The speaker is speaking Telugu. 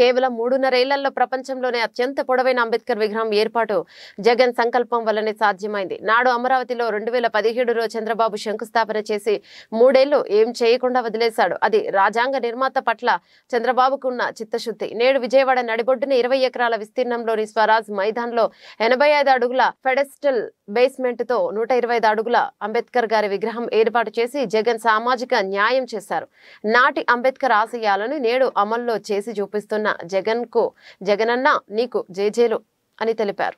కేవలం మూడున్నరేళ్లలో ప్రపంచంలోనే అత్యంత పొడవైన అంబేద్కర్ విగ్రహం ఏర్పాటు జగన్ సంకల్పం వల్లనే సాధ్యమైంది నాడు అమరావతిలో రెండు వేల పదిహేడులో చంద్రబాబు శంకుస్థాపన చేసి మూడేళ్లు ఏం చేయకుండా వదిలేశాడు అది రాజ్యాంగ నిర్మాత పట్ల చంద్రబాబుకున్న చిత్తశుద్ధి నేడు విజయవాడ నడిబొడ్డున ఇరవై ఎకరాల విస్తీర్ణంలోని స్వరాజ్ మైదాన్లో ఎనభై ఐదు అడుగుల ఫెడెస్టల్ బేస్మెంట్ తో నూట ఇరవై ఐదు అడుగుల అంబేద్కర్ గారి విగ్రహం ఏర్పాటు చేసి జగన్ సామాజిక న్యాయం చేశారు నాటి అంబేద్కర్ ఆశయాలను నేడు అమల్లో చేసి చూపిస్తున్నారు జగన్ కు జగనన్న నీకు జేజేలు అని తెలిపారు